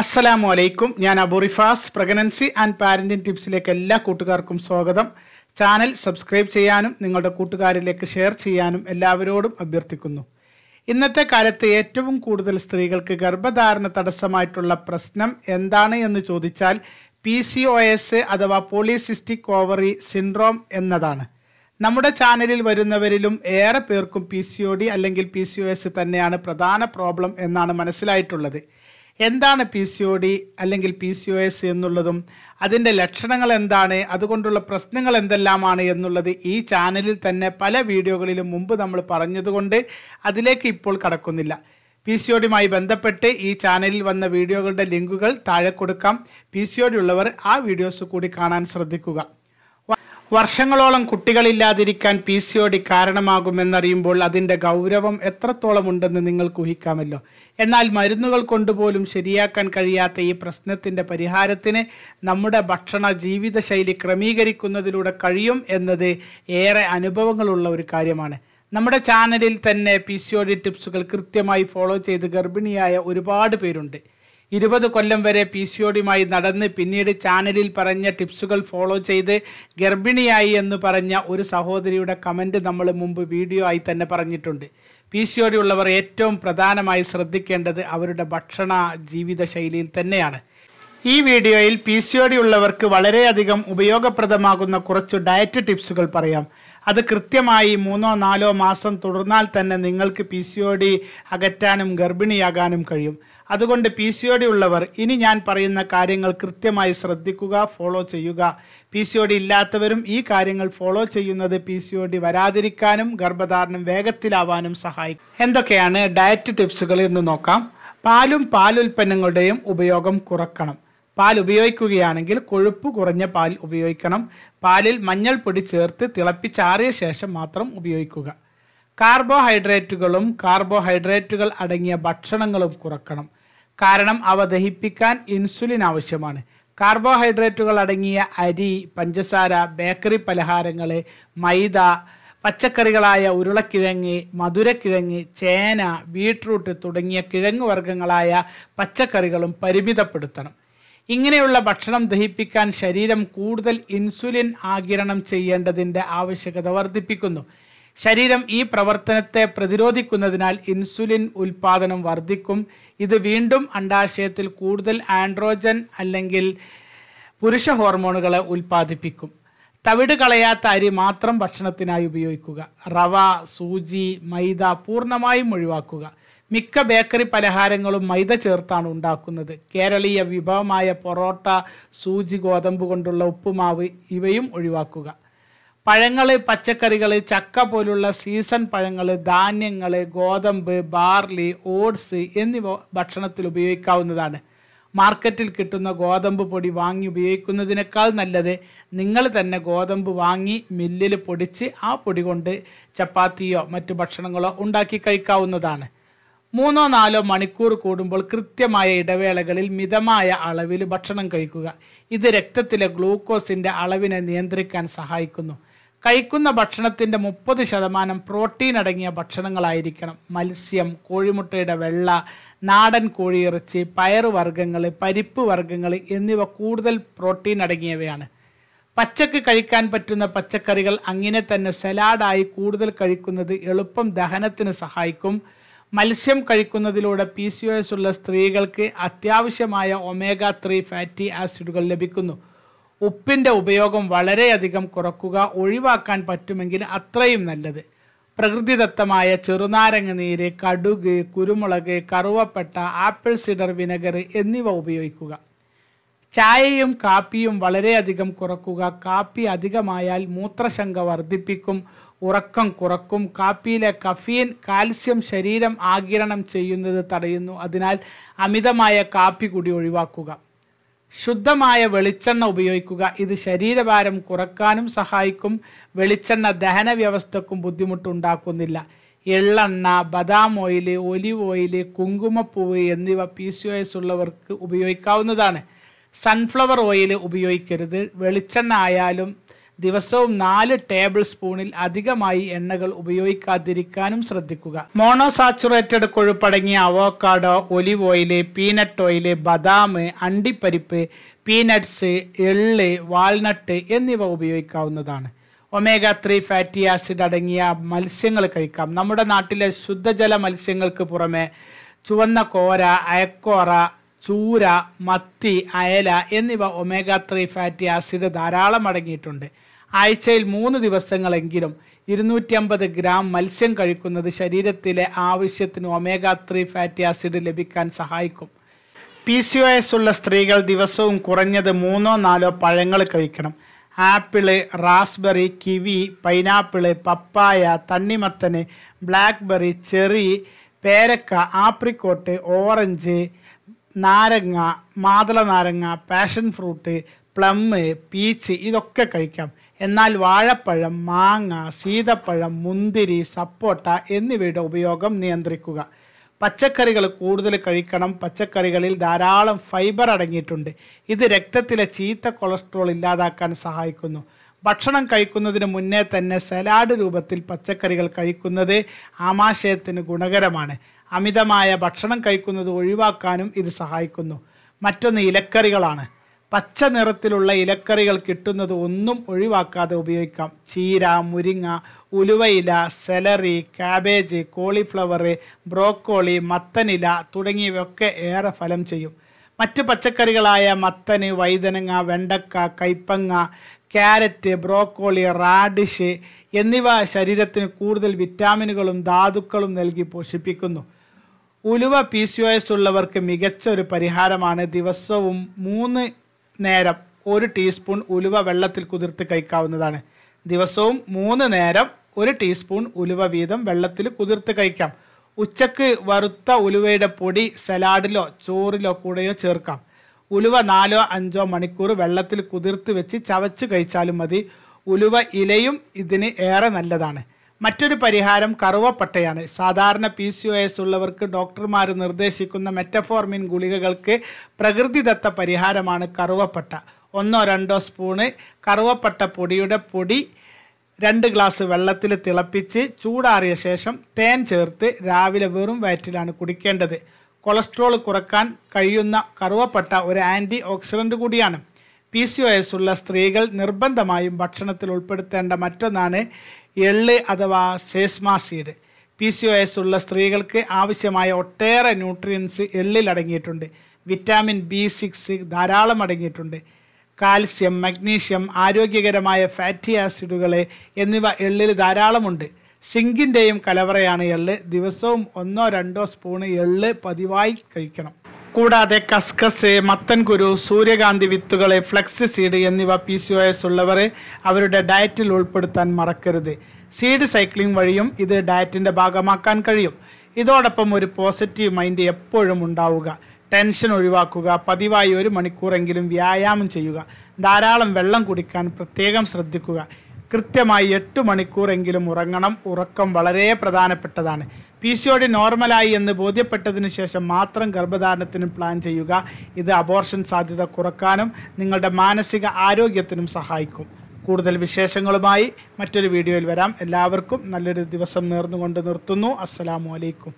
അസ്സലാമു അലൈക്കും ഞാൻ അബുറിഫാസ് പ്രഗ്നൻസി ആൻഡ് പാരന്റിംഗ് ടിപ്സിലേക്ക് എല്ലാ കൂട്ടുകാർക്കും സ്വാഗതം ചാനൽ സബ്സ്ക്രൈബ് ചെയ്യാനും നിങ്ങളുടെ കൂട്ടുകാരിലേക്ക് ഷെയർ ചെയ്യാനും എല്ലാവരോടും അഭ്യർത്ഥിക്കുന്നു ഇന്നത്തെ കാലത്ത് ഏറ്റവും കൂടുതൽ സ്ത്രീകൾക്ക് ഗർഭധാരണ തടസ്സമായിട്ടുള്ള പ്രശ്നം എന്താണ് എന്ന് ചോദിച്ചാൽ പി സി ഒ എസ് അഥവാ പോളിസിസ്റ്റിക് ഓവറി സിൻഡ്രോം എന്നതാണ് നമ്മുടെ ചാനലിൽ വരുന്നവരിലും ഏറെ പേർക്കും പി സി ഒ ഡി അല്ലെങ്കിൽ പി സി ഒ എസ് തന്നെയാണ് പ്രധാന പ്രോബ്ലം എന്നാണ് മനസ്സിലായിട്ടുള്ളത് എന്താണ് പി സി ഒ ഡി അല്ലെങ്കിൽ പി സി ഒ എസ് എന്നുള്ളതും അതിൻ്റെ ലക്ഷണങ്ങൾ എന്താണ് അതുകൊണ്ടുള്ള പ്രശ്നങ്ങൾ എന്തെല്ലാമാണ് എന്നുള്ളത് ഈ ചാനലിൽ തന്നെ പല വീഡിയോകളിലും മുമ്പ് നമ്മൾ പറഞ്ഞതുകൊണ്ട് അതിലേക്ക് ഇപ്പോൾ കടക്കുന്നില്ല പി സി ഡിയുമായി ബന്ധപ്പെട്ട് ഈ ചാനലിൽ വന്ന വീഡിയോകളുടെ ലിങ്കുകൾ താഴെ കൊടുക്കാം പി സി ഡി ഉള്ളവർ ആ വീഡിയോസ് കൂടി കാണാൻ ശ്രദ്ധിക്കുക വർഷങ്ങളോളം കുട്ടികളില്ലാതിരിക്കാൻ പി സി ഒ ഡി കാരണമാകുമെന്നറിയുമ്പോൾ അതിൻ്റെ ഗൗരവം എത്രത്തോളം ഉണ്ടെന്ന് നിങ്ങൾക്ക് ഊഹിക്കാമല്ലോ എന്നാൽ മരുന്നുകൾ കൊണ്ടുപോലും ശരിയാക്കാൻ കഴിയാത്ത ഈ പ്രശ്നത്തിൻ്റെ പരിഹാരത്തിന് നമ്മുടെ ഭക്ഷണ ജീവിതശൈലി ക്രമീകരിക്കുന്നതിലൂടെ കഴിയും എന്നത് ഏറെ അനുഭവങ്ങളുള്ള ഒരു കാര്യമാണ് നമ്മുടെ ചാനലിൽ തന്നെ പി സി ഒ ഡി ടിപ്സുകൾ കൃത്യമായി ഫോളോ ചെയ്ത് ഗർഭിണിയായ ഒരുപാട് പേരുണ്ട് ഇരുപത് കൊല്ലം വരെ പി സി നടന്ന് പിന്നീട് ചാനലിൽ പറഞ്ഞ ടിപ്സുകൾ ഫോളോ ചെയ്ത് ഗർഭിണിയായി എന്ന് പറഞ്ഞ ഒരു സഹോദരിയുടെ കമൻറ്റ് നമ്മൾ മുമ്പ് വീഡിയോ ആയി തന്നെ പറഞ്ഞിട്ടുണ്ട് പി സി ഒ ഡി ഉള്ളവർ ഏറ്റവും പ്രധാനമായി ശ്രദ്ധിക്കേണ്ടത് അവരുടെ ഭക്ഷണ ജീവിത ശൈലിയിൽ തന്നെയാണ് ഈ വീഡിയോയിൽ പി സി ഒ ഡി ഉള്ളവർക്ക് വളരെയധികം ഉപയോഗപ്രദമാകുന്ന കുറച്ച് ഡയറ്റ് ടിപ്സുകൾ പറയാം അത് കൃത്യമായി മൂന്നോ നാലോ മാസം തുടർന്നാൽ തന്നെ നിങ്ങൾക്ക് പി സി ഒ ഡി അകറ്റാനും ഗർഭിണിയാകാനും കഴിയും അതുകൊണ്ട് പി സി ഒ ഡി ഉള്ളവർ ഇനി ഞാൻ പറയുന്ന കാര്യങ്ങൾ കൃത്യമായി ശ്രദ്ധിക്കുക ഫോളോ ചെയ്യുക പി സി ഒ ഡി ഇല്ലാത്തവരും ഈ കാര്യങ്ങൾ ഫോളോ ചെയ്യുന്നത് പി സി ഒ ഡി വരാതിരിക്കാനും ഗർഭധാരണം വേഗത്തിലാവാനും സഹായിക്കും എന്തൊക്കെയാണ് ഡയറ്റ് ടിപ്സുകൾ എന്ന് നോക്കാം പാലും പാലുൽപ്പന്നങ്ങളുടെയും ഉപയോഗം കുറക്കണം പാൽ ഉപയോഗിക്കുകയാണെങ്കിൽ കൊഴുപ്പ് കുറഞ്ഞ പാൽ ഉപയോഗിക്കണം പാലിൽ പൊടി ചേർത്ത് തിളപ്പിച്ചാറിയ ശേഷം മാത്രം ഉപയോഗിക്കുക കാർബോഹൈഡ്രേറ്റുകളും കാർബോഹൈഡ്രേറ്റുകൾ അടങ്ങിയ ഭക്ഷണങ്ങളും കുറക്കണം കാരണം അവ ദഹിപ്പിക്കാൻ ഇൻസുലിൻ ആവശ്യമാണ് കാർബോഹൈഡ്രേറ്റുകൾ അടങ്ങിയ അരി പഞ്ചസാര ബേക്കറി പലഹാരങ്ങൾ മൈദ പച്ചക്കറികളായ ഉരുളക്കിഴങ്ങ് മധുരക്കിഴങ്ങ് ചേന ബീട്രൂട്ട് തുടങ്ങിയ കിഴങ്ങ് വർഗ്ഗങ്ങളായ പച്ചക്കറികളും പരിമിതപ്പെടുത്തണം ഇങ്ങനെയുള്ള ഭക്ഷണം ദഹിപ്പിക്കാൻ ശരീരം കൂടുതൽ ഇൻസുലിൻ ആകിരണം ചെയ്യേണ്ടതിൻ്റെ ആവശ്യകത വർദ്ധിപ്പിക്കുന്നു ശരീരം ഈ പ്രവർത്തനത്തെ പ്രതിരോധിക്കുന്നതിനാൽ ഇൻസുലിൻ ഉൽപാദനം വർദ്ധിക്കും ഇത് വീണ്ടും അണ്ടാശയത്തിൽ കൂടുതൽ ആൻഡ്രോജൻ അല്ലെങ്കിൽ പുരുഷ ഹോർമോണുകളെ ഉൽപ്പാദിപ്പിക്കും തവിട് കളയാത്ത അരി മാത്രം ഭക്ഷണത്തിനായി ഉപയോഗിക്കുക റവ സൂജി മൈദ പൂർണ്ണമായും ഒഴിവാക്കുക മിക്ക ബേക്കറി പലഹാരങ്ങളും മൈദ ചേർത്താണ് ഉണ്ടാക്കുന്നത് കേരളീയ വിഭവമായ പൊറോട്ട സൂജി ഗോതമ്പ് കൊണ്ടുള്ള ഉപ്പുമാവ് ഇവയും ഒഴിവാക്കുക പഴങ്ങൾ പച്ചക്കറികൾ ചക്ക പോലുള്ള സീസൺ പഴങ്ങൾ ധാന്യങ്ങൾ ഗോതമ്പ് ബാർലി ഓട്സ് എന്നിവ ഭക്ഷണത്തിൽ ഉപയോഗിക്കാവുന്നതാണ് മാർക്കറ്റിൽ കിട്ടുന്ന ഗോതമ്പ് പൊടി വാങ്ങി ഉപയോഗിക്കുന്നതിനേക്കാൾ നല്ലത് നിങ്ങൾ തന്നെ ഗോതമ്പ് വാങ്ങി മില്ലിൽ പൊടിച്ച് ആ പൊടി കൊണ്ട് ചപ്പാത്തിയോ മറ്റു ഭക്ഷണങ്ങളോ ഉണ്ടാക്കി കഴിക്കാവുന്നതാണ് മൂന്നോ നാലോ മണിക്കൂർ കൂടുമ്പോൾ കൃത്യമായ ഇടവേളകളിൽ മിതമായ അളവിൽ ഭക്ഷണം കഴിക്കുക ഇത് രക്തത്തിലെ ഗ്ലൂക്കോസിൻ്റെ അളവിനെ നിയന്ത്രിക്കാൻ സഹായിക്കുന്നു കഴിക്കുന്ന ഭക്ഷണത്തിൻ്റെ മുപ്പത് ശതമാനം പ്രോട്ടീൻ അടങ്ങിയ ഭക്ഷണങ്ങളായിരിക്കണം മത്സ്യം കോഴിമുട്ടയുടെ വെള്ള നാടൻ കോഴിയിറച്ചി പയറുവർഗ്ഗങ്ങൾ പരിപ്പ് വർഗ്ഗങ്ങൾ എന്നിവ കൂടുതൽ പ്രോട്ടീൻ അടങ്ങിയവയാണ് പച്ചക്ക് കഴിക്കാൻ പറ്റുന്ന പച്ചക്കറികൾ അങ്ങനെ തന്നെ സലാഡായി കൂടുതൽ കഴിക്കുന്നത് എളുപ്പം ദഹനത്തിന് സഹായിക്കും മത്സ്യം കഴിക്കുന്നതിലൂടെ പി സി ഒ എസ് ഉള്ള സ്ത്രീകൾക്ക് അത്യാവശ്യമായ ഒമേഗ ത്രീ ഫാറ്റി ആസിഡുകൾ ലഭിക്കുന്നു ഉപ്പിൻ്റെ ഉപയോഗം വളരെയധികം കുറക്കുക ഒഴിവാക്കാൻ പറ്റുമെങ്കിൽ അത്രയും നല്ലത് പ്രകൃതിദത്തമായ ചെറുനാരങ്ങ നീര് കടുക് കുരുമുളക് കറുവപ്പെട്ട ആപ്പിൾ സിഡർ വിനെഗർ എന്നിവ ഉപയോഗിക്കുക ചായയും കാപ്പിയും വളരെയധികം കുറക്കുക കാപ്പി അധികമായാൽ മൂത്രശങ്ക വർദ്ധിപ്പിക്കും ഉറക്കം കുറക്കും കാപ്പിയിലെ കഫീൻ കാൽസ്യം ശരീരം ആകിരണം ചെയ്യുന്നത് തടയുന്നു അതിനാൽ അമിതമായ കാപ്പി കൂടി ഒഴിവാക്കുക ശുദ്ധമായ വെളിച്ചെണ്ണ ഉപയോഗിക്കുക ഇത് ശരീരഭാരം കുറക്കാനും സഹായിക്കും വെളിച്ചെണ്ണ ദഹന വ്യവസ്ഥക്കും ബുദ്ധിമുട്ടുണ്ടാക്കുന്നില്ല എള്ളെണ്ണ ബദാം ഓയിൽ ഒലിവ് ഓയിൽ കുങ്കുമപ്പൂവ് എന്നിവ പി സി ഒ എസ് ഉള്ളവർക്ക് ഉപയോഗിക്കാവുന്നതാണ് സൺഫ്ലവർ ഓയിൽ ഉപയോഗിക്കരുത് വെളിച്ചെണ്ണ ആയാലും ദിവസവും നാല് ടേബിൾ സ്പൂണിൽ അധികമായി എണ്ണകൾ ഉപയോഗിക്കാതിരിക്കാനും ശ്രദ്ധിക്കുക മോണോസാച്ചുറേറ്റഡ് കൊഴുപ്പടങ്ങിയ avocado olive oil peanut oil ബദാം അണ്ടിപ്പരിപ്പ് പീനട്ട്സ് എള്ള് വാൾനട്ട് എന്നിവ ഉപയോഗിക്കാവുന്നതാണ് ഒമേഗ ത്രീ ഫാറ്റി ആസിഡ് അടങ്ങിയ മത്സ്യങ്ങൾ കഴിക്കാം നമ്മുടെ നാട്ടിലെ ശുദ്ധജല മത്സ്യങ്ങൾക്ക് പുറമെ ചുവന്ന കോര അയക്കോറ ചൂര മത്തി അയല എന്നിവ ഒമേഗ ത്രീ ഫാറ്റി ആസിഡ് ധാരാളം അടങ്ങിയിട്ടുണ്ട് ആഴ്ചയിൽ മൂന്ന് ദിവസങ്ങളെങ്കിലും ഇരുന്നൂറ്റി അമ്പത് ഗ്രാം മത്സ്യം കഴിക്കുന്നത് ശരീരത്തിലെ ആവശ്യത്തിന് ഒമേഗ ത്രീ ഫാറ്റി ആസിഡ് ലഭിക്കാൻ സഹായിക്കും പി സി ഒ എസ് ഉള്ള സ്ത്രീകൾ ദിവസവും കുറഞ്ഞത് മൂന്നോ നാലോ പഴങ്ങൾ കഴിക്കണം ആപ്പിള് റാസ്ബെറി കിവി പൈനാപ്പിള് പപ്പായ തണ്ണിമത്തന് ബ്ലാക്ക്ബെറി ചെറി പേരക്ക ആപ്രിക്കോട്ട് ഓറഞ്ച് നാരങ്ങ മാതള നാരങ്ങ പാഷൻ ഫ്രൂട്ട് പ്ലം പീച്ച് ഇതൊക്കെ കഴിക്കാം എന്നാൽ വാഴപ്പഴം മാങ്ങ സീതപ്പഴം മുന്തിരി സപ്പോട്ട എന്നിവയുടെ ഉപയോഗം നിയന്ത്രിക്കുക പച്ചക്കറികൾ കൂടുതൽ കഴിക്കണം പച്ചക്കറികളിൽ ധാരാളം ഫൈബർ അടങ്ങിയിട്ടുണ്ട് ഇത് രക്തത്തിലെ ചീത്ത കൊളസ്ട്രോൾ ഇല്ലാതാക്കാൻ സഹായിക്കുന്നു ഭക്ഷണം കഴിക്കുന്നതിന് മുന്നേ തന്നെ സലാഡ് രൂപത്തിൽ പച്ചക്കറികൾ കഴിക്കുന്നത് ആമാശയത്തിന് ഗുണകരമാണ് അമിതമായ ഭക്ഷണം കഴിക്കുന്നത് ഒഴിവാക്കാനും ഇത് സഹായിക്കുന്നു മറ്റൊന്ന് ഇലക്കറികളാണ് പച്ച നിറത്തിലുള്ള ഇലക്കറികൾ കിട്ടുന്നത് ഒന്നും ഒഴിവാക്കാതെ ഉപയോഗിക്കാം ചീര മുരിങ്ങ ഉലുവയില സെലറി കാബേജ് കോളിഫ്ലവർ ബ്രോക്കോളി മത്തനില തുടങ്ങിയവയൊക്കെ ഏറെ ഫലം ചെയ്യും മറ്റ് പച്ചക്കറികളായ മത്തന് വൈതനങ്ങ വെണ്ടക്ക കൈപ്പങ്ങ ക്യാരറ്റ് ബ്രോക്കോളി റാഡിഷ് എന്നിവ ശരീരത്തിന് കൂടുതൽ വിറ്റാമിനുകളും ധാതുക്കളും നൽകി പോഷിപ്പിക്കുന്നു ഉലുവ പി സി ഒ എസ് ഉള്ളവർക്ക് മികച്ച ഒരു പരിഹാരമാണ് ദിവസവും മൂന്ന് നേരം ഒരു ടീസ്പൂൺ ഉലുവ വെള്ളത്തിൽ കുതിർത്ത് കഴിക്കാവുന്നതാണ് ദിവസവും മൂന്ന് നേരം ഒരു ടീസ്പൂൺ ഉലുവ വീതം വെള്ളത്തിൽ കുതിർത്ത് കഴിക്കാം ഉച്ചക്ക് വറുത്ത ഉലുവയുടെ പൊടി സലാഡിലോ ചോറിലോ കൂടെയോ ചേർക്കാം ഉലുവ നാലോ അഞ്ചോ മണിക്കൂർ വെള്ളത്തിൽ കുതിർത്ത് വെച്ച് ചവച്ചു കഴിച്ചാലും മതി ഉലുവ ഇലയും ഇതിന് ഏറെ നല്ലതാണ് മറ്റൊരു പരിഹാരം കറുവപ്പട്ടയാണ് സാധാരണ പി സി ഒ എസ് ഉള്ളവർക്ക് ഡോക്ടർമാർ നിർദ്ദേശിക്കുന്ന മെറ്റഫോർമിൻ ഗുളികകൾക്ക് പ്രകൃതിദത്ത പരിഹാരമാണ് കറുവപ്പട്ട ഒന്നോ രണ്ടോ സ്പൂണ് കറുവപ്പട്ട പൊടിയുടെ പൊടി രണ്ട് ഗ്ലാസ് വെള്ളത്തിൽ തിളപ്പിച്ച് ചൂടാറിയ ശേഷം തേൻ ചേർത്ത് രാവിലെ വെറും വയറ്റിലാണ് കുടിക്കേണ്ടത് കൊളസ്ട്രോൾ കുറക്കാൻ കഴിയുന്ന കറുവപ്പട്ട ഒരു ആൻറ്റി ഓക്സിഡൻ്റ് കൂടിയാണ് പി സി ഒ എസ് ഉള്ള സ്ത്രീകൾ നിർബന്ധമായും ഭക്ഷണത്തിൽ ഉൾപ്പെടുത്തേണ്ട മറ്റൊന്നാണ് എള്ള് അഥവാ seed P C O S ഉള്ള സ്ത്രീകൾക്ക് ആവശ്യമായ ഒട്ടേറെ ന്യൂട്രിയൻസ് എള്ളിൽ അടങ്ങിയിട്ടുണ്ട് വിറ്റാമിൻ ബി സിക്സ് ധാരാളം അടങ്ങിയിട്ടുണ്ട് കാൽസ്യം മഗ്നീഷ്യം ആരോഗ്യകരമായ ഫാറ്റി ആസിഡുകൾ എന്നിവ എള്ളിൽ ധാരാളമുണ്ട് സിങ്കിൻ്റെയും കലവറയാണ് എള്ള് ദിവസവും ഒന്നോ രണ്ടോ സ്പൂണ് എള്ള് പതിവായി കഴിക്കണം കൂടാതെ കസ്കസ് മത്തൻകുരു സൂര്യകാന്തി വിത്തുകൾ flax seed P C C O എസ് ഉള്ളവരെ അവരുടെ ഡയറ്റിൽ ഉൾപ്പെടുത്താൻ മറക്കരുത് സീഡ് സൈക്ലിംഗ് വഴിയും ഇത് ഡയറ്റിൻ്റെ ഭാഗമാക്കാൻ കഴിയും ഇതോടൊപ്പം ഒരു പോസിറ്റീവ് മൈൻഡ് എപ്പോഴും ഉണ്ടാവുക ടെൻഷൻ ഒഴിവാക്കുക പതിവായി ഒരു മണിക്കൂറെങ്കിലും വ്യായാമം ചെയ്യുക ധാരാളം വെള്ളം കുടിക്കാൻ പ്രത്യേകം ശ്രദ്ധിക്കുക കൃത്യമായി എട്ട് മണിക്കൂറെങ്കിലും ഉറങ്ങണം ഉറക്കം വളരെ പ്രധാനപ്പെട്ടതാണ് പി സി ഒ ഡി നോർമലായി എന്ന് ബോധ്യപ്പെട്ടതിന് ശേഷം മാത്രം ഗർഭധാരണത്തിന് പ്ലാൻ ചെയ്യുക ഇത് അബോർഷൻ സാധ്യത കുറക്കാനും നിങ്ങളുടെ മാനസിക ആരോഗ്യത്തിനും സഹായിക്കും കൂടുതൽ വിശേഷങ്ങളുമായി മറ്റൊരു വീഡിയോയിൽ വരാം എല്ലാവർക്കും നല്ലൊരു ദിവസം നേർന്നുകൊണ്ട് നിർത്തുന്നു അസ്സലാമു അലൈക്കും